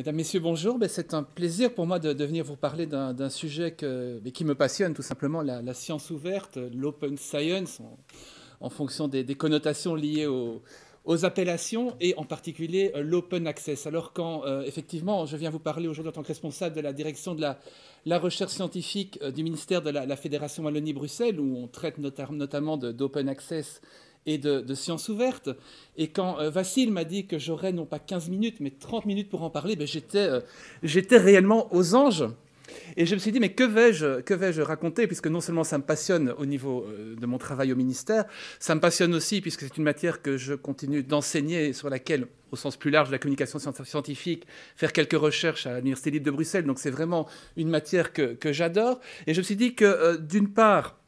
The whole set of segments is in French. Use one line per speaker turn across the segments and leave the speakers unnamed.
Mesdames, Messieurs, bonjour. Ben, c'est un plaisir pour moi de, venir vous parler d'un sujet ben, qui me passionne, tout simplement la, science ouverte, l'open science, en, fonction des, connotations liées aux, appellations et en particulier euh, l'open access. Alors quand euh, effectivement je viens vous parler aujourd'hui en tant que responsable de la direction de la, recherche scientifique euh, du ministère de la, Fédération Wallonie-Bruxelles, où on traite notamment d'open access et de, sciences ouvertes. Et quand euh, Vassil m'a dit que j'aurais non pas 15 minutes, mais 30 minutes pour en parler, ben, euh, j'étais réellement aux anges. Et je me suis dit, mais que vais-je que vais-je raconter Puisque non seulement ça me passionne au niveau euh, de mon travail au ministère, ça me passionne aussi puisque c'est une matière que je continue d'enseigner sur laquelle, au sens plus large de la communication scientifique, faire quelques recherches à l'Université libre de Bruxelles. Donc c'est vraiment une matière que, que j'adore. Et je me suis dit que, d'une part,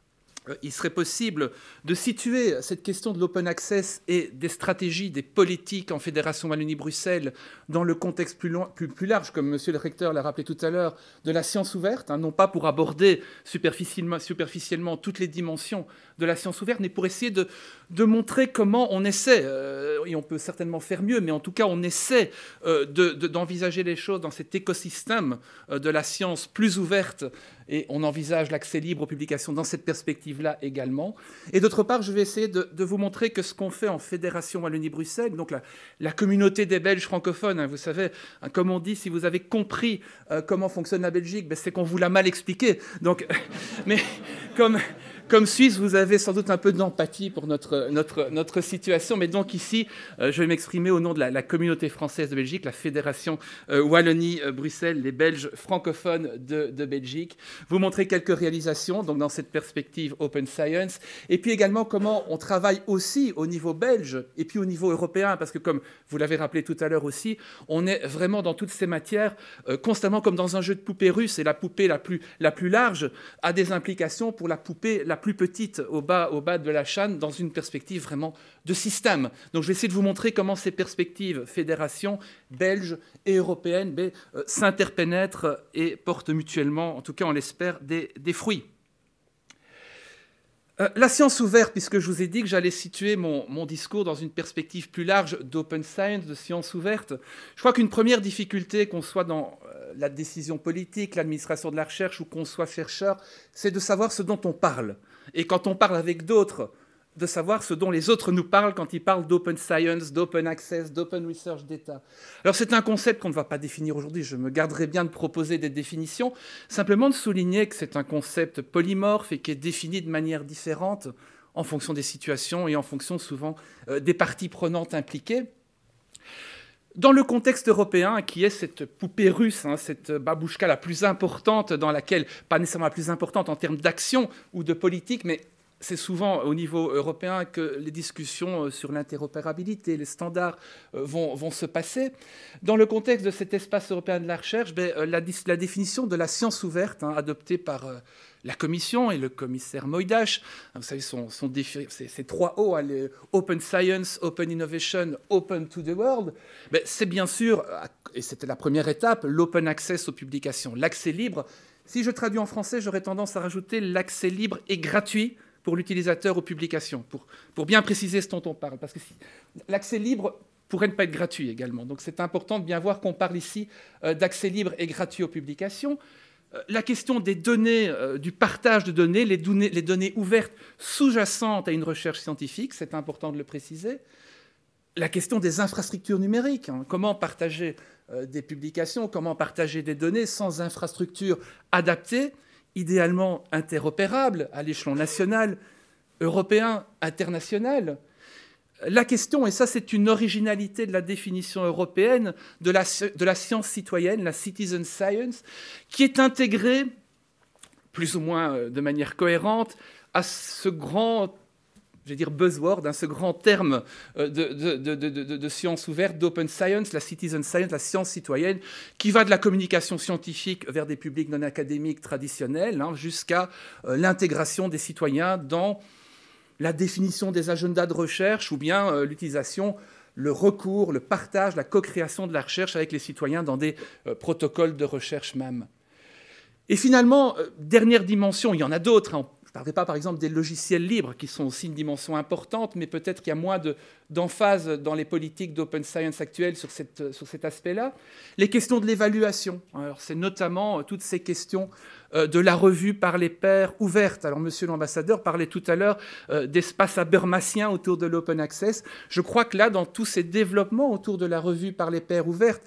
il serait possible de situer cette question de l'open access et des stratégies, des politiques en Fédération Wallonie-Bruxelles dans le contexte plus, large, comme Monsieur le recteur l'a rappelé tout à l'heure, de la science ouverte, hein, non pas pour aborder superficiellement, toutes les dimensions de la science ouverte, mais pour essayer de, montrer comment on essaie, euh, et on peut certainement faire mieux, mais en tout cas on essaie euh, d'envisager les choses dans cet écosystème euh, de la science plus ouverte et on envisage l'accès libre aux publications dans cette perspective-là également. Et d'autre part, je vais essayer de, vous montrer que ce qu'on fait en Fédération Wallonie-Bruxelles, donc la, communauté des Belges francophones, hein, vous savez, hein, comme on dit, si vous avez compris euh, comment fonctionne la Belgique, ben, c'est qu'on vous l'a mal expliqué. Donc, mais comme comme Suisse, vous avez sans doute un peu d'empathie pour notre, notre, notre situation. Mais donc ici, euh, je vais m'exprimer au nom de la, communauté française de Belgique, la Fédération euh, Wallonie-Bruxelles, les Belges francophones de, de, Belgique. Vous montrer quelques réalisations donc dans cette perspective Open Science. Et puis également comment on travaille aussi au niveau belge et puis au niveau européen. Parce que comme vous l'avez rappelé tout à l'heure aussi, on est vraiment dans toutes ces matières euh, constamment comme dans un jeu de poupée russe. Et la poupée la plus, la plus large a des implications pour la poupée la la plus petite au bas, au bas de la chaîne dans une perspective vraiment de système. Donc je vais essayer de vous montrer comment ces perspectives fédération belge et européenne ben, euh, s'interpénètrent et portent mutuellement, en tout cas on l'espère, des fruits. Euh, la science ouverte, puisque je vous ai dit que j'allais situer mon, discours dans une perspective plus large d'open science, de science ouverte, je crois qu'une première difficulté, qu'on soit dans euh, la décision politique, l'administration de la recherche ou qu'on soit chercheur, c'est de savoir ce dont on parle. Et quand on parle avec d'autres, de savoir ce dont les autres nous parlent quand ils parlent d'open science, d'open access, d'open research d'État. Alors c'est un concept qu'on ne va pas définir aujourd'hui, je me garderai bien de proposer des définitions, simplement de souligner que c'est un concept polymorphe et qui est défini de manière différente en fonction des situations et en fonction souvent euh, des parties prenantes impliquées. Dans le contexte européen, qui est cette poupée russe, hein, cette babouchka la plus importante, dans laquelle, pas nécessairement la plus importante en termes d'action ou de politique, mais c'est souvent au niveau européen que les discussions euh, sur l'interopérabilité, les standards euh, vont, se passer. Dans le contexte de cet espace européen de la recherche, ben, euh, la, définition de la science ouverte hein, adoptée par la Commission et le commissaire Moïdash. Hein, vous savez, son, ces, trois O, hein, Open Science, Open Innovation, Open to the World, ben, c'est bien sûr, et c'était la première étape, l'open access aux publications, l'accès libre. Si je traduis en français, j'aurais tendance à rajouter l'accès libre et gratuit pour l'utilisateur aux publications, pour, bien préciser ce dont on parle. Parce que l'accès libre pourrait ne pas être gratuit également. Donc c'est important de bien voir qu'on parle ici euh, d'accès libre et gratuit aux publications. Euh, la question des données, euh, du partage de données, les données, ouvertes sous-jacentes à une recherche scientifique, c'est important de le préciser. La question des infrastructures numériques, hein. comment partager des publications, comment partager des données sans infrastructure adaptée idéalement interopérable à l'échelon national, européen, international. La question, et ça c'est une originalité de la définition européenne de la, de la science citoyenne, la citizen science, qui est intégrée, plus ou moins euh, de manière cohérente, à ce grand je vais dire buzzword, hein, ce grand terme euh, de, science ouverte, d'open science, la citizen science, la science citoyenne, qui va de la communication scientifique vers des publics non académiques traditionnels, hein, jusqu'à euh, l'intégration des citoyens dans la définition des agendas de recherche ou bien euh, l'utilisation le recours, le partage, la co-création de la recherche avec les citoyens dans des protocoles de recherche même. Et finalement, dernière dimension, il y en a d'autres, hein, ne pas par exemple des logiciels libres, qui sont aussi une dimension importante, mais peut-être qu'il y a moins d'emphase dans les politiques d'open science actuelles sur, cet aspect-là. Les questions de l'évaluation, c'est notamment euh, toutes ces questions euh, de la revue par les pairs ouverte. Alors, monsieur l'ambassadeur parlait tout à l'heure euh, d'espace bermacien autour de l'open access. Je crois que là, dans tous ces développements autour de la revue par les pairs ouverte,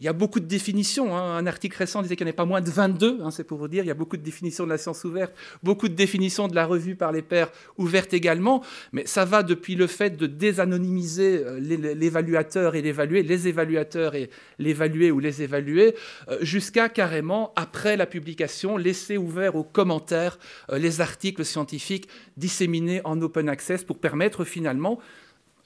il y a beaucoup de définitions. Hein. Un article récent disait qu'il n'y en avait pas moins de 22, hein, c'est pour vous dire. Il y a beaucoup de définitions de la science ouverte, beaucoup de définitions de la revue par les pairs ouverte également. Mais ça va depuis le fait de désanonymiser euh, l'évaluateur et l'évaluer les évaluateurs et l'évaluer ou les évaluer, euh, jusqu'à carrément, après la publication, laisser ouvert aux commentaires euh, les articles scientifiques disséminés en open access pour permettre finalement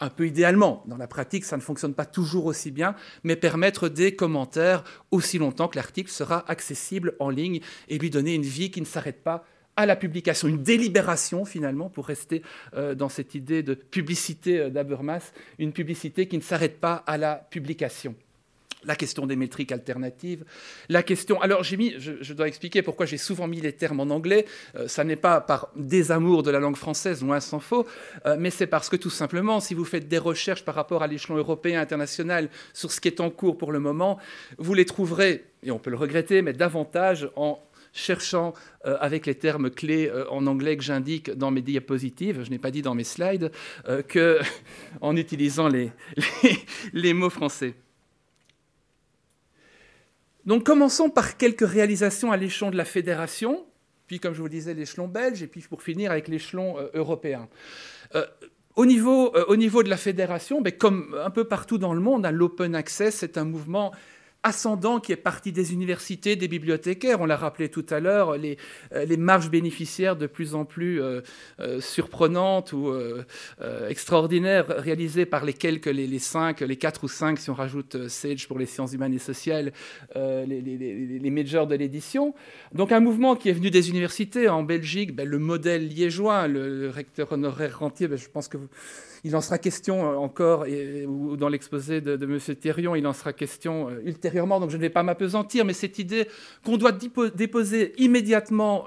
un peu idéalement. Dans la pratique, ça ne fonctionne pas toujours aussi bien, mais permettre des commentaires aussi longtemps que l'article sera accessible en ligne et lui donner une vie qui ne s'arrête pas à la publication, une délibération finalement, pour rester euh, dans cette idée de publicité euh, une publicité qui ne s'arrête pas à la publication la question des métriques alternatives, la question... Alors j'ai je, dois expliquer pourquoi j'ai souvent mis les termes en anglais, euh, ça n'est pas par désamour de la langue française, loin s'en faut, euh, mais c'est parce que tout simplement, si vous faites des recherches par rapport à l'échelon européen, international, sur ce qui est en cours pour le moment, vous les trouverez, et on peut le regretter, mais davantage en cherchant euh, avec les termes clés en anglais que j'indique dans mes diapositives, je n'ai pas dit dans mes slides, que qu'en utilisant les mots français. Donc commençons par quelques réalisations à l'échelon de la fédération, puis comme je vous le disais, l'échelon belge, et puis pour finir avec l'échelon euh, européen. Euh, au niveau, euh, au niveau de la fédération, mais ben, comme un peu partout dans le monde, hein, l'open access c'est un mouvement ascendant qui est parti des universités, des bibliothécaires. On l'a rappelé tout à l'heure, les, euh, les, marges bénéficiaires de plus en plus euh, euh, surprenantes ou extraordinaires réalisées par les quelques, les, cinq, les quatre ou cinq, si on rajoute Sage pour les sciences humaines et sociales, les, majors de l'édition. Donc un mouvement qui est venu des universités en Belgique, ben, le modèle liégeois, le, recteur honoraire rentier, ben, je pense que vous il en sera question euh, encore, euh, ou dans l'exposé de, M. Thérion, il en sera question euh, ultérieurement, donc je ne vais pas m'apesantir, mais cette idée qu'on doit déposer immédiatement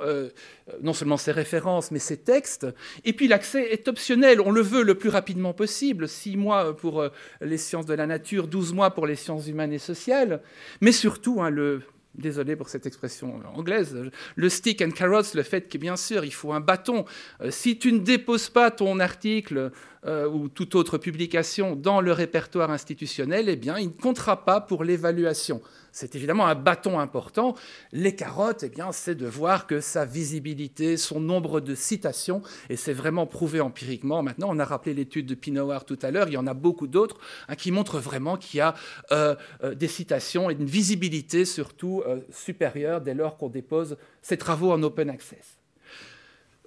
non seulement ses références, mais ses textes, et puis l'accès est optionnel, on le veut le plus rapidement possible, six mois pour les sciences de la nature, douze mois pour les sciences humaines et sociales, mais surtout, hein, le désolé pour cette expression anglaise, le stick and carrots, le fait que bien sûr il faut un bâton. Euh, si tu ne déposes pas ton article euh, ou toute autre publication dans le répertoire institutionnel, eh bien il ne comptera pas pour l'évaluation. C'est évidemment un bâton important. Les carottes, eh bien, c'est de voir que sa visibilité, son nombre de citations, et c'est vraiment prouvé empiriquement. Maintenant, on a rappelé l'étude de Pinoward, tout à l'heure, il y en a beaucoup d'autres hein, qui montrent vraiment qu'il y a euh, euh, des citations et une visibilité surtout euh, supérieure dès lors qu'on dépose ses travaux en open access.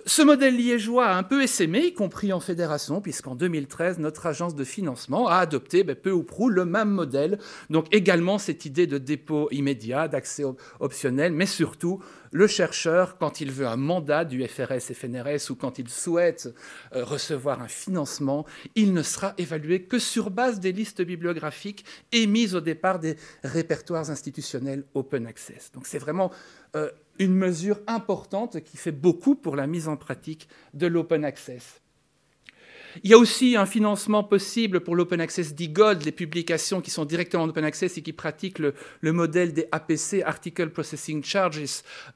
Ce modèle liégeois a un peu essaimé, y compris en fédération, puisqu'en 2013, notre agence de financement a adopté ben, peu ou prou le même modèle. Donc également cette idée de dépôt immédiat, d'accès optionnel, mais surtout le chercheur, quand il veut un mandat du FRS, FNRS ou quand il souhaite euh, recevoir un financement, il ne sera évalué que sur base des listes bibliographiques émises au départ des répertoires institutionnels open access. Donc c'est vraiment... Euh, une mesure importante qui fait beaucoup pour la mise en pratique de l'open access. Il y a aussi un financement possible pour l'Open Access de gold les publications qui sont directement en Open Access et qui pratiquent le, modèle des APC, Article Processing Charges.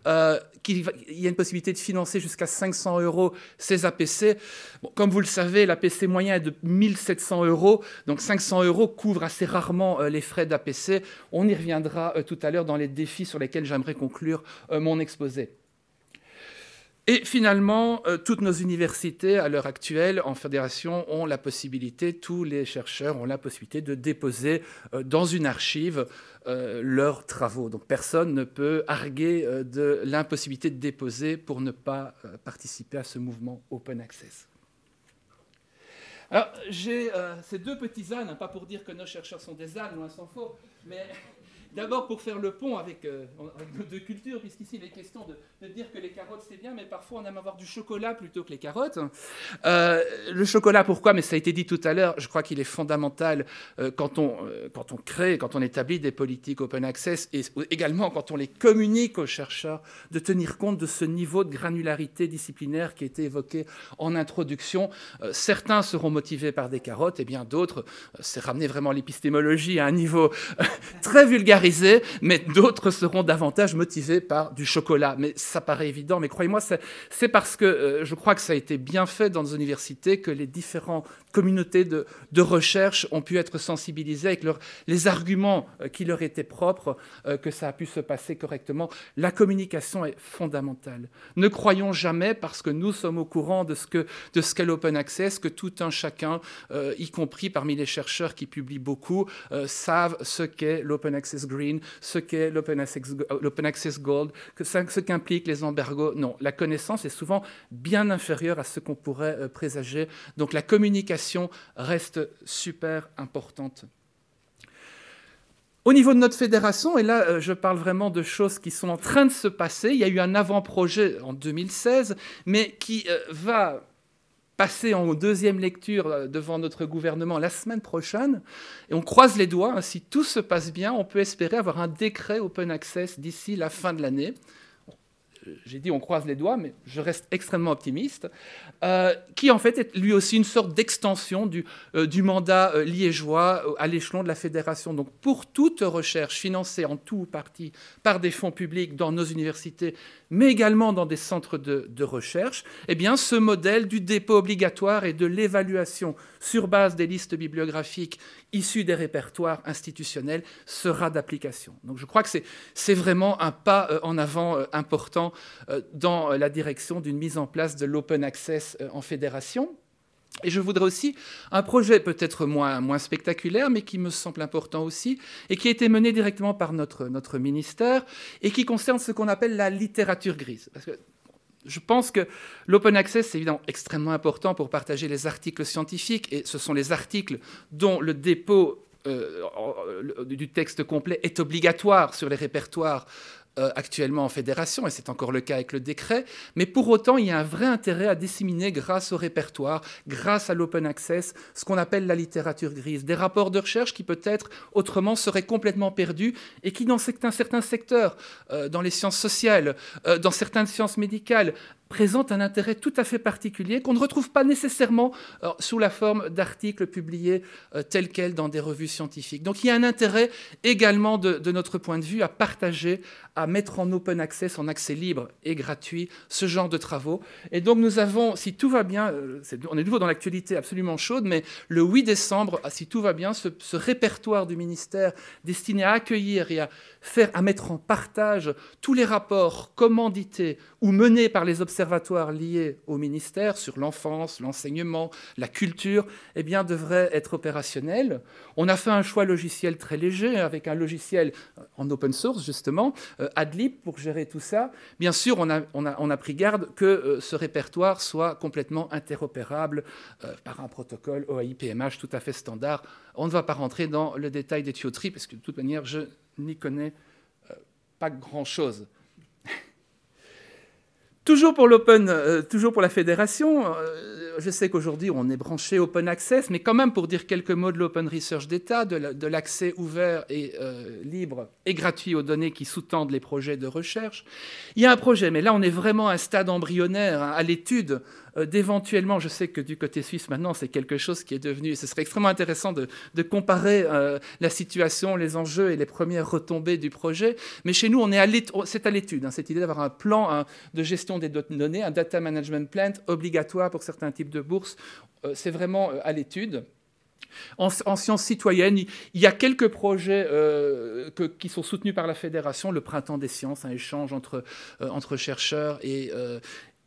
Euh, il y a une possibilité de financer jusqu'à 500 euros ces APC. comme vous le savez, l'APC moyen est de 1700 euros, donc 500 euros couvrent assez rarement euh, les frais d'APC. On y reviendra euh, tout à l'heure dans les défis sur lesquels j'aimerais conclure mon exposé. Et finalement, euh, toutes nos universités à l'heure actuelle en fédération ont la possibilité, tous les chercheurs ont la possibilité de déposer euh, dans une archive euh, leurs travaux. Donc personne ne peut arguer de l'impossibilité de déposer pour ne pas participer à ce mouvement Open Access. Alors j'ai ces deux petits ânes, hein, pas pour dire que nos chercheurs sont des ânes, loin s'en faut, mais D'abord pour faire le pont euh, avec, nos deux cultures, puisqu'ici il est question de, dire que les carottes c'est bien, mais parfois on aime avoir du chocolat plutôt que les carottes. Euh, le chocolat, pourquoi Mais ça a été dit tout à l'heure, je crois qu'il est fondamental euh, quand, on, quand on crée, quand on établit des politiques open access, et également quand on les communique aux chercheurs, de tenir compte de ce niveau de granularité disciplinaire qui a été évoqué en introduction. certains seront motivés par des carottes, et bien d'autres, c'est ramener vraiment l'épistémologie à un niveau très vulgaire mais d'autres seront davantage motivés par du chocolat. Mais ça paraît évident, mais croyez-moi, c'est parce que euh, je crois que ça a été bien fait dans nos universités que les différentes communautés de, recherche ont pu être sensibilisées avec leur, les arguments euh, qui leur étaient propres, euh, que ça a pu se passer correctement. La communication est fondamentale. Ne croyons jamais, parce que nous sommes au courant de ce que de ce qu'est l'open access, que tout un chacun, y compris parmi les chercheurs qui publient beaucoup, savent ce qu'est l'open access Green, ce qu'est l'Open access, euh, access, Gold, que, ce qu'impliquent les embargos. Non, la connaissance est souvent bien inférieure à ce qu'on pourrait euh, présager. Donc la communication reste super importante. Au niveau de notre fédération, et là euh, je parle vraiment de choses qui sont en train de se passer, il y a eu un avant-projet en 2016, mais qui va passer en deuxième lecture euh, devant notre gouvernement la semaine prochaine. Et on croise les doigts. Hein, si tout se passe bien, on peut espérer avoir un décret open access d'ici la fin de l'année j'ai dit on croise les doigts, mais je reste extrêmement optimiste, euh, qui en fait est lui aussi une sorte d'extension du, euh, mandat euh, liégeois à l'échelon de la fédération. Donc pour toute recherche financée en tout ou partie par des fonds publics dans nos universités, mais également dans des centres de, de recherche, eh bien ce modèle du dépôt obligatoire et de l'évaluation sur base des listes bibliographiques issues des répertoires institutionnels sera d'application. Donc je crois que c'est vraiment un pas en avant important euh, dans la direction d'une mise en place de l'open access euh, en fédération. Et je voudrais aussi un projet peut-être moins, moins spectaculaire, mais qui me semble important aussi, et qui a été mené directement par notre, notre ministère, et qui concerne ce qu'on appelle la littérature grise. Parce que je pense que l'open access est évidemment extrêmement important pour partager les articles scientifiques, et ce sont les articles dont le dépôt euh, du texte complet est obligatoire sur les répertoires euh, actuellement en fédération, et c'est encore le cas avec le décret, mais pour autant, il y a un vrai intérêt à disséminer grâce au répertoire, grâce à l'open access, ce qu'on appelle la littérature grise, des rapports de recherche qui peut-être autrement seraient complètement perdus et qui dans certains, secteurs, euh, dans les sciences sociales, euh, dans certaines sciences médicales, présente un intérêt tout à fait particulier qu'on ne retrouve pas nécessairement euh, sous la forme d'articles publiés euh, tels quels dans des revues scientifiques. Donc il y a un intérêt également de, notre point de vue à partager, à mettre en open access, en accès libre et gratuit, ce genre de travaux. Et donc nous avons, si tout va bien, euh, on est nouveau dans l'actualité absolument chaude, mais le 8 décembre, ah, si tout va bien, ce, répertoire du ministère destiné à accueillir et à, faire, à mettre en partage tous les rapports commandités ou menés par les observateurs observatoires liés au ministère sur l'enfance, l'enseignement, la culture, eh bien, devraient être opérationnels. On a fait un choix logiciel très léger avec un logiciel euh, en open source, justement, euh, Adlib, pour gérer tout ça. Bien sûr, on a, pris garde que euh, ce répertoire soit complètement interopérable par un protocole OAI-PMH tout à fait standard. On ne va pas rentrer dans le détail des tuyauteries parce que de toute manière, je n'y connais pas grand-chose. Toujours pour l'open, euh, toujours pour la fédération, euh, je sais qu'aujourd'hui on est branché open access, mais quand même pour dire quelques mots de l'open research d'État, de l'accès ouvert et euh, libre et gratuit aux données qui sous-tendent les projets de recherche. Il y a un projet, mais là on est vraiment à un stade embryonnaire, hein, à l'étude euh, d'éventuellement, je sais que du côté suisse maintenant, c'est quelque chose qui est devenu, ce serait extrêmement intéressant de, comparer euh, la situation, les enjeux et les premières retombées du projet. Mais chez nous, on est à c'est à l'étude, hein, cette idée d'avoir un plan hein, de gestion des données, un data management plan obligatoire pour certains types de bourses. Euh, c'est vraiment à l'étude. En, sciences citoyennes, il y a quelques projets qui sont soutenus par la fédération, le printemps des sciences, un échange entre, chercheurs et,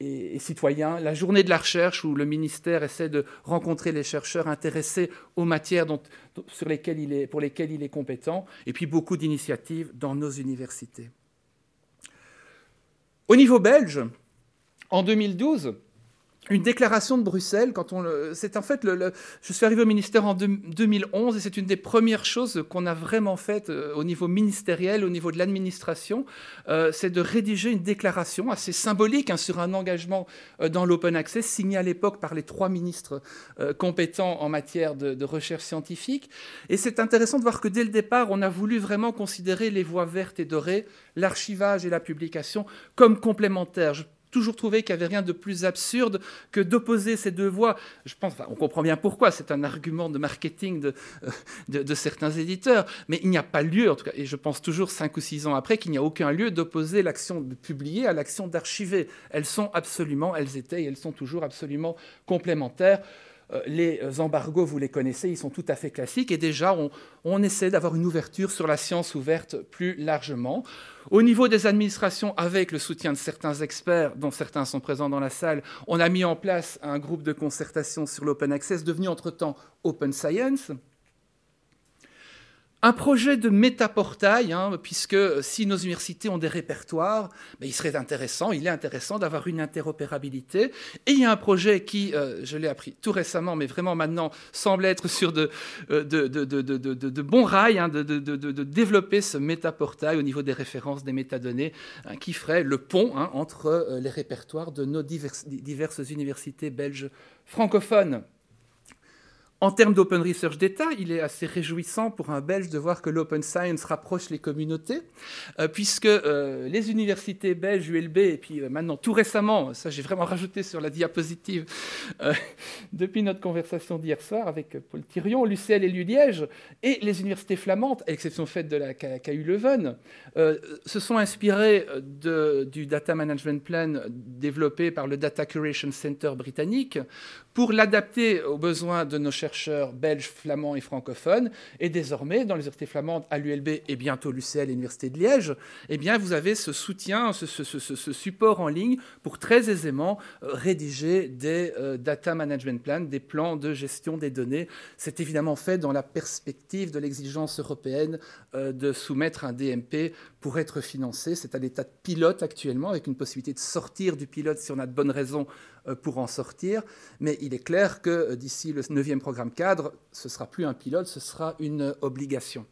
et, citoyens, la journée de la recherche où le ministère essaie de rencontrer les chercheurs intéressés aux matières sur pour lesquelles il est compétent, et puis beaucoup d'initiatives dans nos universités. Au niveau belge, en 2012, une déclaration de Bruxelles, quand on c'est en fait, le, je suis arrivé au ministère en 2011 et c'est une des premières choses qu'on a vraiment faites euh, au niveau ministériel, au niveau de l'administration, euh, c'est de rédiger une déclaration assez symbolique hein, sur un engagement euh, dans l'open access, signé à l'époque par les trois ministres compétents en matière de, recherche scientifique. Et c'est intéressant de voir que dès le départ, on a voulu vraiment considérer les voies vertes et dorées, l'archivage et la publication comme complémentaires toujours trouvé qu'il n'y avait rien de plus absurde que d'opposer ces deux voix. Je pense, on comprend bien pourquoi, c'est un argument de marketing de, euh, de, de, certains éditeurs, mais il n'y a pas lieu, en tout cas, et je pense toujours cinq ou six ans après, qu'il n'y a aucun lieu d'opposer l'action de publier à l'action d'archiver. Elles sont absolument, elles étaient et elles sont toujours absolument complémentaires. Euh, les embargos, vous les connaissez, ils sont tout à fait classiques, et déjà, on, essaie d'avoir une ouverture sur la science ouverte plus largement. Au niveau des administrations, avec le soutien de certains experts, dont certains sont présents dans la salle, on a mis en place un groupe de concertation sur l'open access, devenu entre-temps Open Science. Un projet de métaportail, hein, puisque si nos universités ont des répertoires, ben, il serait intéressant, il est intéressant d'avoir une interopérabilité. Et il y a un projet qui, euh, je l'ai appris tout récemment, mais vraiment maintenant semble être sur de, euh, de, de, de bons rails, hein, de, développer ce métaportail au niveau des références, des métadonnées, hein, qui ferait le pont entre euh, les répertoires de nos diverses universités belges francophones. En termes d'open research d'État, il est assez réjouissant pour un Belge de voir que l'open science rapproche les communautés, euh, puisque euh, les universités belges, ULB, et puis euh, maintenant tout récemment, ça j'ai vraiment rajouté sur la diapositive depuis notre conversation d'hier soir avec Paul Thirion, l'UCL et l'ULiège, et les universités flamandes, à l'exception faite de la KU Leuven, se sont inspirées du Data Management Plan développé par le Data Curation Center britannique pour l'adapter aux besoins de nos chercheurs belges, flamands et francophones. Et désormais, dans les universités flamandes, à l'ULB et bientôt l'UCL et l'Université de Liège, eh bien, vous avez ce soutien, ce, support en ligne pour très aisément euh, rédiger des euh, data management plans, des plans de gestion des données. C'est évidemment fait dans la perspective de l'exigence européenne euh, de soumettre un DMP pour être financé. C'est à l'état de pilote actuellement, avec une possibilité de sortir du pilote si on a de bonnes raisons euh, pour en sortir. Mais il est clair que euh, d'ici le 9e programme cadre, ce ne sera plus un pilote, ce sera une obligation.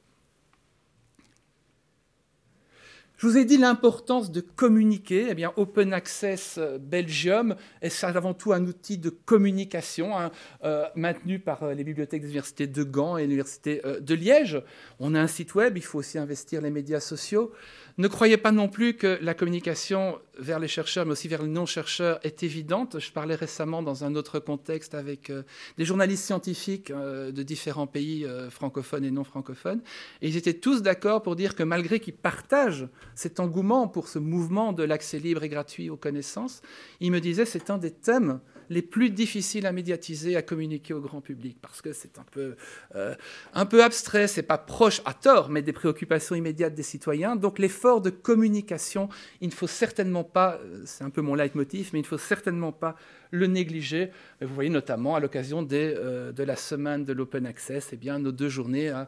Je vous ai dit l'importance de communiquer. Eh bien, Open Access euh, Belgium est avant tout un outil de communication hein, euh, maintenu par euh, les bibliothèques des universités de Gand et l'université de Liège. On a un site web, il faut aussi investir les médias sociaux. Ne croyez pas non plus que la communication vers les chercheurs, mais aussi vers les non-chercheurs, est évidente. Je parlais récemment dans un autre contexte avec des journalistes scientifiques de différents pays francophones et non francophones, et ils étaient tous d'accord pour dire que malgré qu'ils partagent cet engouement pour ce mouvement de l'accès libre et gratuit aux connaissances, il me disait c'est un des thèmes les plus difficiles à médiatiser, à communiquer au grand public, parce que c'est un peu, euh, un peu abstrait, c'est pas proche à tort, mais des préoccupations immédiates des citoyens. Donc l'effort de communication, il ne faut certainement pas, euh, c'est un peu mon leitmotiv, mais il ne faut certainement pas le négliger. Vous voyez notamment à l'occasion euh, de la semaine de l'open access, eh bien, nos deux journées à hein,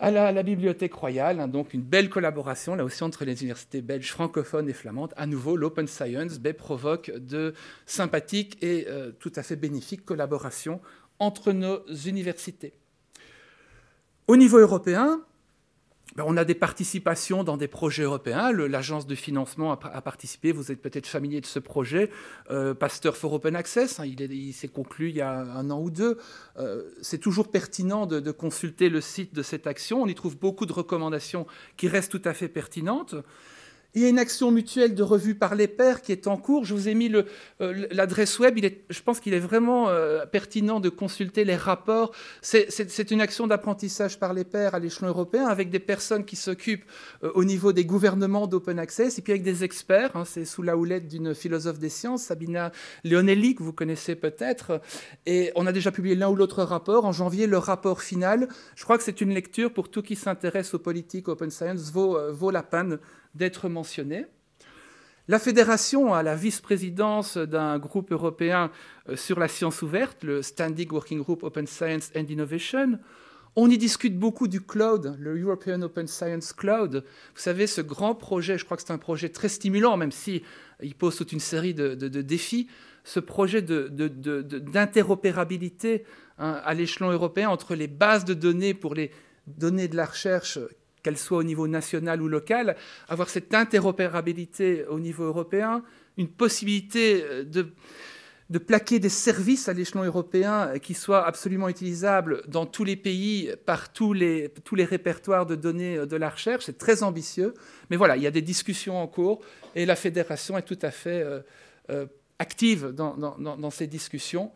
à la, Bibliothèque royale, hein, donc une belle collaboration là aussi entre les universités belges francophones et flamandes. À nouveau, l'Open Science provoque de sympathiques et euh, tout à fait bénéfiques collaborations entre nos universités. Au niveau européen, ben, on a des participations dans des projets européens. L'agence de financement a, participé. Vous êtes peut-être familier de ce projet, euh, Pasteur for Open Access. Hein, il s'est conclu il y a un an ou deux. Euh, c'est toujours pertinent de, consulter le site de cette action. On y trouve beaucoup de recommandations qui restent tout à fait pertinentes. Il y a une action mutuelle de revue par les pairs qui est en cours. Je vous ai mis euh, l'adresse web. Il est, je pense qu'il est vraiment euh, pertinent de consulter les rapports. C'est une action d'apprentissage par les pairs à l'échelon européen avec des personnes qui s'occupent euh, au niveau des gouvernements d'open access et puis avec des experts. Hein. C'est sous la houlette d'une philosophe des sciences, Sabina Leonelli, que vous connaissez peut-être. Et on a déjà publié l'un ou l'autre rapport. En janvier, le rapport final. Je crois que c'est une lecture pour tout qui s'intéresse aux politiques open science vaut la peine d'être mentionné. La fédération a la vice-présidence d'un groupe européen euh, sur la science ouverte, le Standing Working Group Open Science and Innovation. On y discute beaucoup du cloud, le European Open Science Cloud. Vous savez, ce grand projet, je crois que c'est un projet très stimulant, même si il pose toute une série de, défis. Ce projet d'interopérabilité de, hein, à l'échelon européen entre les bases de données pour les données de la recherche qu'elle soit au niveau national ou local, avoir cette interopérabilité au niveau européen, une possibilité euh, de, plaquer des services à l'échelon européen euh, qui soient absolument utilisables dans tous les pays, par tous les, répertoires de données euh, de la recherche. C'est très ambitieux. Mais voilà, il y a des discussions en cours et la fédération est tout à fait active dans, ces discussions.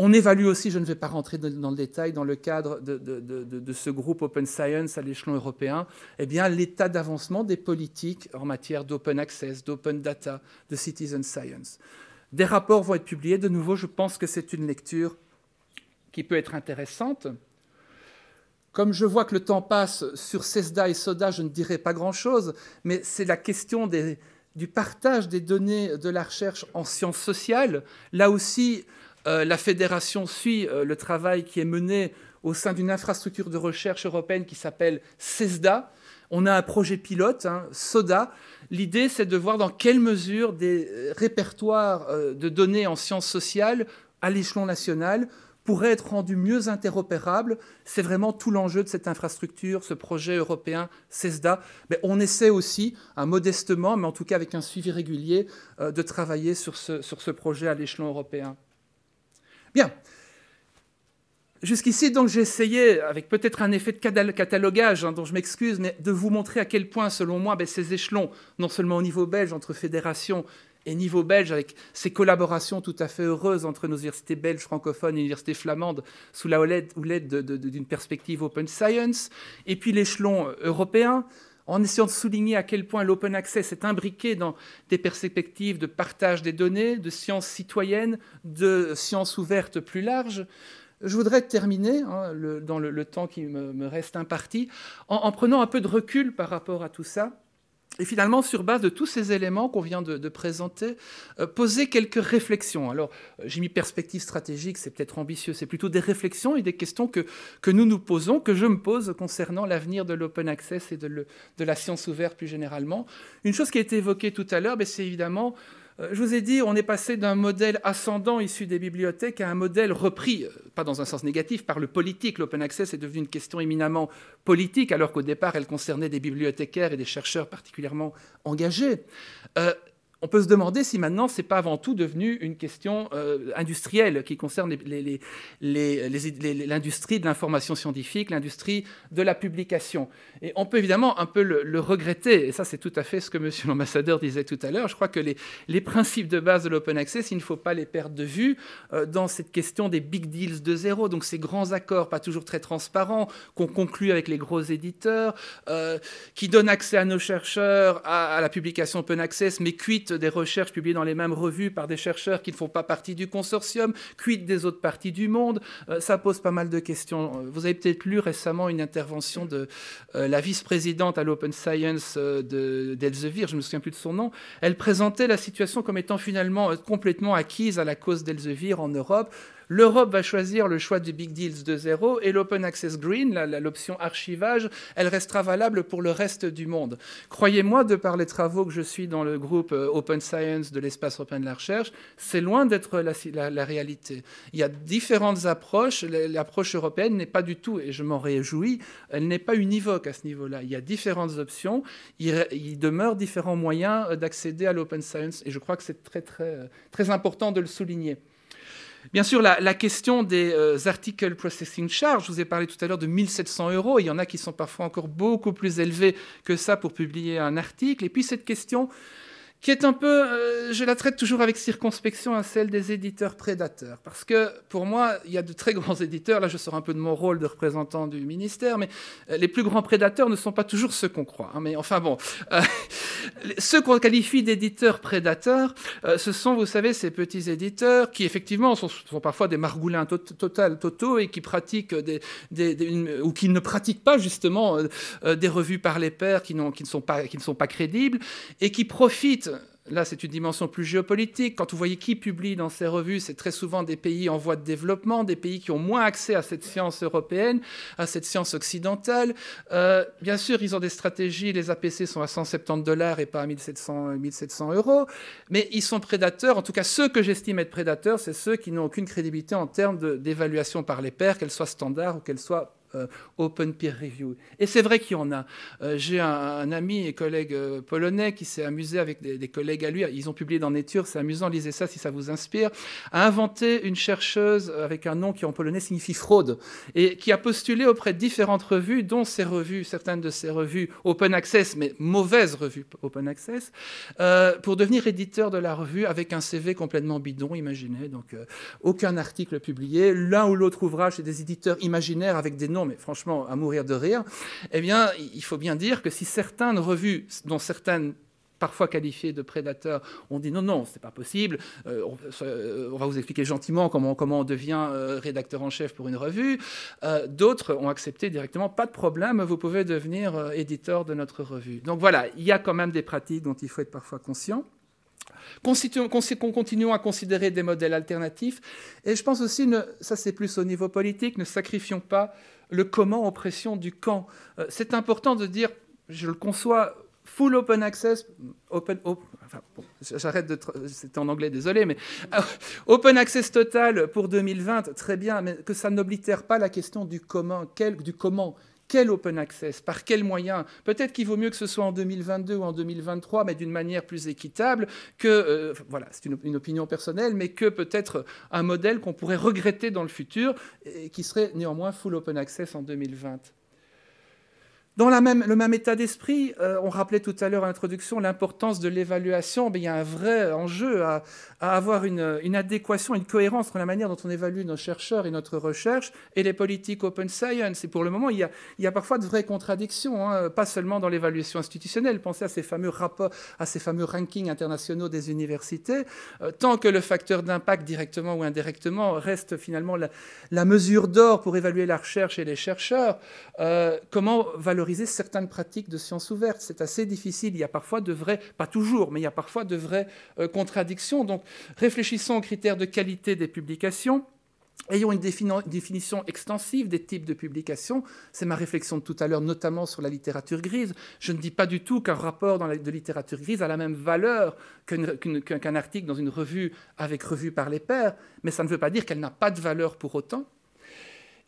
On évalue aussi, je ne vais pas rentrer dans le détail, dans le cadre de, ce groupe Open Science à l'échelon européen, eh bien, l'état d'avancement des politiques en matière d'open access, d'open data, de citizen science. Des rapports vont être publiés. De nouveau, je pense que c'est une lecture qui peut être intéressante. Comme je vois que le temps passe sur CESDA et SODA, je ne dirai pas grand-chose, mais c'est la question du partage des données de la recherche en sciences sociales. Là aussi, euh, la fédération suit euh, le travail qui est mené au sein d'une infrastructure de recherche européenne qui s'appelle CESDA. On a un projet pilote, hein, SODA. L'idée, c'est de voir dans quelle mesure des euh, répertoires de données en sciences sociales à l'échelon national pourraient être rendus mieux interopérables. C'est vraiment tout l'enjeu de cette infrastructure, ce projet européen CESDA. Mais on essaie aussi, hein, modestement, mais en tout cas avec un suivi régulier, de travailler sur ce projet à l'échelon européen. Bien. Jusqu'ici, donc, j'ai essayé, avec peut-être un effet de catalogage, hein, dont je m'excuse, mais de vous montrer à quel point, selon moi, ben, ces échelons, non seulement au niveau belge, entre fédération et niveau belge, avec ces collaborations tout à fait heureuses entre nos universités belges francophones et universités flamandes, sous la houlette d'une perspective open science, et puis l'échelon euh, européen, en essayant de souligner à quel point l'open access est imbriqué dans des perspectives de partage des données, de sciences citoyennes, de sciences ouvertes plus larges. Je voudrais terminer, hein, dans le, temps qui me, reste imparti, en prenant un peu de recul par rapport à tout ça et finalement, sur base de tous ces éléments qu'on vient de, présenter, euh, poser quelques réflexions. Alors, euh, j'ai mis perspective stratégique, c'est peut-être ambitieux, c'est plutôt des réflexions et des questions que, nous nous posons, que je me pose concernant l'avenir de l'open access et de, de, la science ouverte plus généralement. Une chose qui a été évoquée tout à l'heure, ben, c'est évidemment euh, je vous ai dit, on est passé d'un modèle ascendant issu des bibliothèques à un modèle repris, euh, pas dans un sens négatif, par le politique. L'open access est devenu une question éminemment politique, alors qu'au départ, elle concernait des bibliothécaires et des chercheurs particulièrement engagés. Euh, on peut se demander si maintenant, ce n'est pas avant tout devenu une question euh, industrielle qui concerne l'industrie les, de l'information scientifique, l'industrie de la publication. Et on peut évidemment un peu le, regretter, et ça c'est tout à fait ce que Monsieur l'ambassadeur disait tout à l'heure, je crois que les, principes de base de l'open access, il ne faut pas les perdre de vue euh, dans cette question des big deals de zéro, donc ces grands accords pas toujours très transparents qu'on conclut avec les gros éditeurs, euh, qui donnent accès à nos chercheurs, à, à la publication open access, mais cuite des recherches publiées dans les mêmes revues par des chercheurs qui ne font pas partie du consortium quitte des autres parties du monde euh, Ça pose pas mal de questions. Euh, vous avez peut-être lu récemment une intervention de euh, la vice-présidente à l'Open Science d'Elsevier, je ne me souviens plus de son nom. Elle présentait la situation comme étant finalement complètement acquise à la cause d'Elsevier en Europe. L'Europe va choisir le choix du Big Deals de zéro et l'Open Access Green, l'option archivage, elle restera valable pour le reste du monde. Croyez-moi, de par les travaux que je suis dans le groupe euh, Open Science de l'espace européen de la recherche, c'est loin d'être la, réalité. Il y a différentes approches. L'approche européenne n'est pas du tout, et je m'en réjouis, elle n'est pas univoque à ce niveau-là. Il y a différentes options. Il, il demeure différents moyens euh, d'accéder à l'open science, et je crois que c'est très, très, euh, très important de le souligner. Bien sûr, la, question des euh, articles article processing charge, je vous ai parlé tout à l'heure de 1700 euros, il y en a qui sont parfois encore beaucoup plus élevés que ça pour publier un article. Et puis cette question qui est un peu, euh, je la traite toujours avec circonspection à celle des éditeurs prédateurs, parce que pour moi, il y a de très grands éditeurs, là je sors un peu de mon rôle de représentant du ministère, mais euh, les plus grands prédateurs ne sont pas toujours ceux qu'on croit, hein. mais enfin bon, euh, ceux qu'on qualifie d'éditeurs prédateurs, ce sont, vous savez, ces petits éditeurs qui effectivement sont, parfois des margoulins totaux, et qui pratiquent des, ou qui ne pratiquent pas justement des revues par les pairs qui, qui, ne sont pas, qui ne sont pas crédibles, et qui profitent Là, c'est une dimension plus géopolitique. Quand vous voyez qui publie dans ces revues, c'est très souvent des pays en voie de développement, des pays qui ont moins accès à cette science européenne, à cette science occidentale. Euh, bien sûr, ils ont des stratégies. Les APC sont à 170 dollars et pas à 1700, 1700 euh, euros. Mais ils sont prédateurs. En tout cas, ceux que j'estime être prédateurs, c'est ceux qui n'ont aucune crédibilité en termes d'évaluation par les pairs, qu'elle soient standard ou qu'elle soit euh, open peer review. Et c'est vrai qu'il y en a. Euh, j'ai un, ami et collègue euh, polonais qui s'est amusé avec des, collègues à lui, ils ont publié dans Nature, c'est amusant, lisez ça si ça vous inspire, a inventé une chercheuse avec un nom qui en polonais signifie fraude, et qui a postulé auprès de différentes revues, dont ces revues, certaines de ces revues open access, mais mauvaises revues open access, pour devenir éditeur de la revue avec un CV complètement bidon, imaginez, donc aucun article publié, l'un ou l'autre ouvrage chez des éditeurs imaginaires avec des noms mais franchement, à mourir de rire, eh bien, il faut bien dire que si certaines revues, dont certaines parfois qualifiées de prédateurs, ont dit non, non, c'est pas possible. Euh, euh, on, va vous expliquer gentiment comment, comment on devient euh, rédacteur en chef pour une revue. D'autres ont accepté directement, pas de problème, vous pouvez devenir éditeur de notre revue. Donc voilà, il y a quand même des pratiques dont il faut être parfois conscient. Continuons à considérer des modèles alternatifs. Et je pense aussi, ça c'est plus au niveau politique, ne sacrifions pas le comment oppression du camp euh, c'est important de dire, je le conçois full open access, open, j'arrête de, c'était en anglais, désolé, mais euh, open access total pour 2020, très bien, mais que ça n'oblitère pas la question du comment, quel, du comment, quel open access, par quels moyens. Peut-être qu'il vaut mieux que ce soit en 2022 ou en 2023, mais d'une manière plus équitable, que, euh, voilà, c'est une, une, opinion personnelle, mais que peut-être un modèle qu'on pourrait regretter dans le futur et qui serait néanmoins full open access en 2020. Dans la même, le même état d'esprit, euh, on rappelait tout à l'heure à l'introduction l'importance de l'évaluation, mais il y a un vrai enjeu à, avoir une, adéquation, une cohérence entre la manière dont on évalue nos chercheurs et notre recherche et les politiques open science. Et pour le moment, il y a, parfois de vraies contradictions, hein, pas seulement dans l'évaluation institutionnelle. Pensez à ces fameux rapports, à ces fameux rankings internationaux des universités. Euh, tant que le facteur d'impact, directement ou indirectement, reste finalement la, mesure d'or pour évaluer la recherche et les chercheurs, euh, comment valoriser certaines pratiques de sciences ouvertes. C'est assez difficile. Il y a parfois de vraies, pas toujours, mais il y a parfois de vraies euh, contradictions. Donc réfléchissons aux critères de qualité des publications. Ayons une définition extensive des types de publications. C'est ma réflexion de tout à l'heure, notamment sur la littérature grise. Je ne dis pas du tout qu'un rapport de littérature grise a la même valeur qu'un article dans une revue avec revue par les pairs, mais ça ne veut pas dire qu'elle n'a pas de valeur pour autant.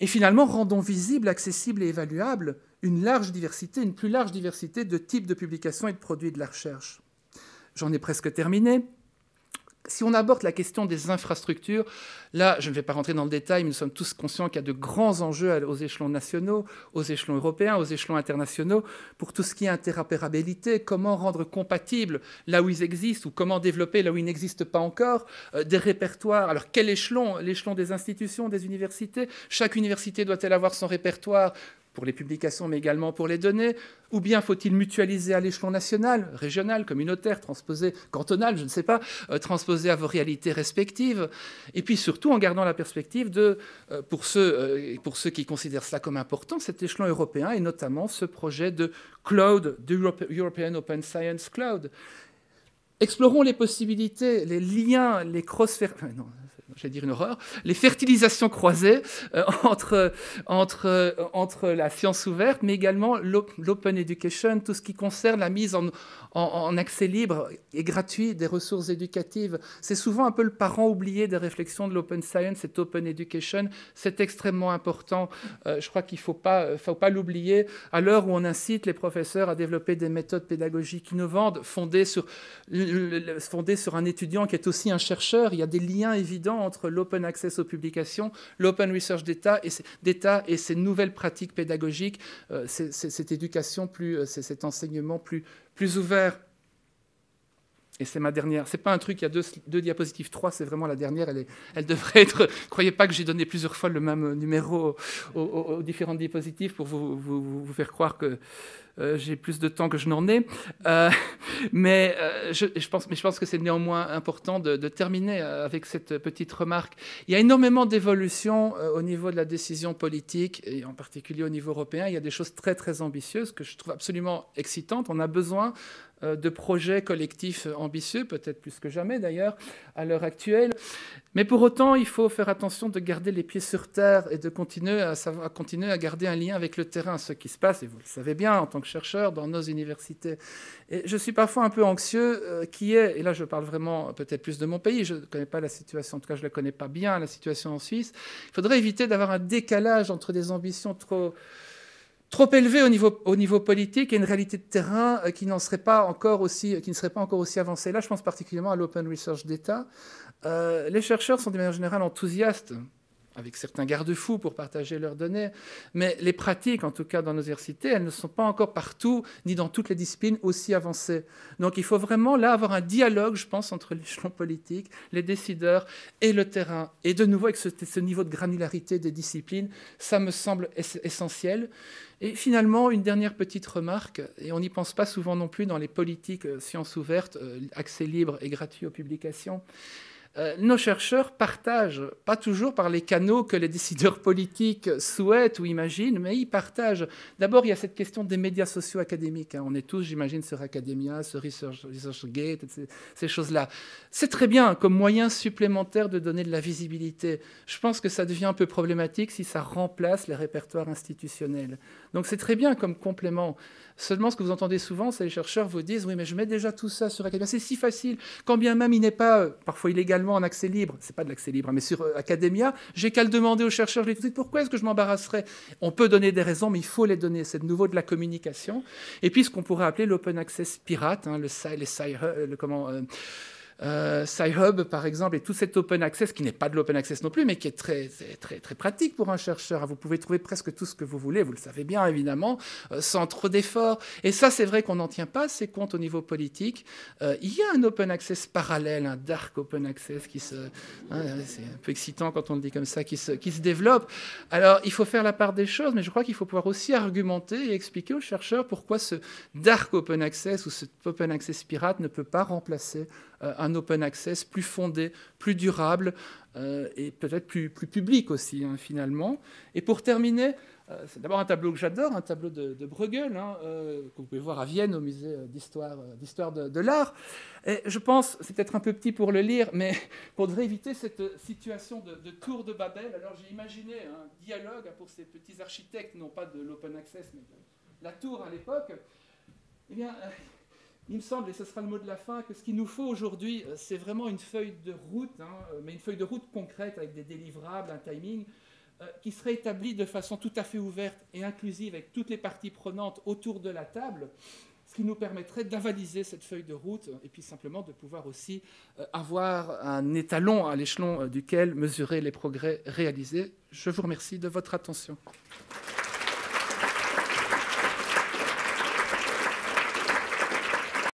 Et finalement, rendons visible, accessible et évaluable une large diversité, une plus large diversité de types de publications et de produits de la recherche. J'en ai presque terminé si on aborde la question des infrastructures, là, je ne vais pas rentrer dans le détail, mais nous sommes tous conscients qu'il y a de grands enjeux aux échelons nationaux, aux échelons européens, aux échelons internationaux, pour tout ce qui est interopérabilité, comment rendre compatible là où ils existent ou comment développer là où ils n'existent pas encore euh, des répertoires. Alors, quel échelon L'échelon des institutions, des universités Chaque université doit-elle avoir son répertoire pour les publications, mais également pour les données Ou bien faut-il mutualiser à l'échelon national, régional, communautaire, transposer cantonal, je ne sais pas, euh, transposer à vos réalités respectives Et puis surtout en gardant la perspective de, euh, pour, ceux, euh, pour ceux qui considèrent cela comme important, cet échelon européen et notamment ce projet de cloud, de European Open Science Cloud. Explorons les possibilités, les liens, les cross... Non, j'allais dire une horreur, les fertilisations croisées euh, entre, entre, euh, entre la science ouverte, mais également l'open education, tout ce qui concerne la mise en, en, accès libre et gratuit des ressources éducatives. C'est souvent un peu le parent oublié des réflexions de l'open science, cet open education, c'est extrêmement important. Euh, je crois qu'il ne faut pas, faut pas l'oublier à l'heure où on incite les professeurs à développer des méthodes pédagogiques innovantes fondées sur, fondées sur un étudiant qui est aussi un chercheur. Il y a des liens évidents entre l'open access aux publications, l'open research d'État et, et, ces nouvelles pratiques pédagogiques, euh, cette éducation, plus, euh, cet enseignement plus, plus ouvert. Et c'est ma dernière. C'est pas un truc, il y a deux, diapositives, trois, c'est vraiment la dernière. Elle, est, elle devrait être. Croyez pas que j'ai donné plusieurs fois le même numéro aux, différents différentes diapositives pour vous faire croire que euh, j'ai plus de temps que je n'en ai. Euh, mais, euh, je, pense, mais je pense que c'est néanmoins important de, de, terminer avec cette petite remarque. Il y a énormément d'évolutions au niveau de la décision politique, et en particulier au niveau européen. Il y a des choses très, très ambitieuses que je trouve absolument excitantes. On a besoin de projets collectifs ambitieux, peut-être plus que jamais d'ailleurs, à l'heure actuelle. Mais pour autant, il faut faire attention de garder les pieds sur terre et de continuer à, continuer à garder un lien avec le terrain, ce qui se passe, et vous le savez bien en tant que chercheur dans nos universités. Et je suis parfois un peu anxieux, euh, qui est, et là je parle vraiment peut-être plus de mon pays, je ne connais pas la situation, en tout cas je ne la connais pas bien, la situation en Suisse. Il faudrait éviter d'avoir un décalage entre des ambitions trop trop au niveau, au niveau politique et une réalité de terrain euh, qui, n'en serait pas encore aussi, qui ne serait pas encore aussi avancée. Là, je pense particulièrement à l'open research d'État, euh, les chercheurs sont de manière générale enthousiastes, avec certains garde-fous pour partager leurs données, mais les pratiques, en tout cas dans nos universités, elles ne sont pas encore partout, ni dans toutes les disciplines aussi avancées. Donc il faut vraiment là avoir un dialogue, je pense, entre l'échelon politique, les décideurs et le terrain. Et de nouveau, avec ce, ce niveau de granularité des disciplines, ça me semble essentiel. Et finalement, une dernière petite remarque, et on n'y pense pas souvent non plus dans les politiques euh, sciences ouvertes, euh, accès libre et gratuit aux publications. Euh, nos chercheurs partagent, pas toujours par les canaux que les décideurs politiques souhaitent ou imaginent, mais ils partagent. D'abord, il y a cette question des médias sociaux académiques. Hein. On est tous, j'imagine, sur Academia, sur ResearchGate, ces, choses-là. C'est très bien comme moyen supplémentaire de donner de la visibilité. Je pense que ça devient un peu problématique si ça remplace les répertoires institutionnels. Donc c'est très bien comme complément. Seulement, ce que vous entendez souvent, c'est les chercheurs vous disent, oui, mais je mets déjà tout ça sur Academia. C'est si facile, quand bien même il n'est pas euh, parfois illégal en accès libre, c'est pas de l'accès libre, hein, mais sur euh, Academia, j'ai qu'à le demander aux chercheurs, je les tout pourquoi est-ce que je m'embarrasserais On peut donner des raisons, mais il faut les donner, c'est de nouveau de la communication. Et puis ce qu'on pourrait appeler l'open access pirate, hein, le, le, euh, le comment... Euh, euh, hub par exemple, et tout cet open access, qui n'est pas de l'open access non plus, mais qui est très, très, très pratique pour un chercheur. Vous pouvez trouver presque tout ce que vous voulez, vous le savez bien, évidemment, euh, sans trop d'efforts. Et ça, c'est vrai qu'on n'en tient pas assez compte au niveau politique. Euh, il y a un open access parallèle, un dark open access qui se... Hein, c'est un peu excitant quand on le dit comme ça, qui se, qui se développe. Alors, il faut faire la part des choses, mais je crois qu'il faut pouvoir aussi argumenter et expliquer aux chercheurs pourquoi ce dark open access ou cet open access pirate ne peut pas remplacer euh, un un open access plus fondé, plus durable euh, et peut-être plus, plus, public aussi, hein, finalement. Et pour terminer, euh, c'est d'abord un tableau que j'adore, un tableau de, Bruegel, hein, euh, que vous pouvez voir à Vienne au musée d'histoire, d'histoire de, l'art. Et je pense, c'est peut-être un peu petit pour le lire, mais pour devrait éviter cette situation de, de, tour de Babel. Alors j'ai imaginé un dialogue hein, pour ces petits architectes, non pas de l'open access, mais de la tour à l'époque. Eh bien, il me semble, et ce sera le mot de la fin, que ce qu'il nous faut aujourd'hui, euh, c'est vraiment une feuille de route, hein, euh, mais une feuille de route concrète avec des délivrables, un timing, euh, qui serait établie de façon tout à fait ouverte et inclusive avec toutes les parties prenantes autour de la table, ce qui nous permettrait d'avaliser cette feuille de route et puis simplement de pouvoir aussi avoir un étalon à l'échelon duquel mesurer les progrès réalisés. Je vous remercie de votre attention.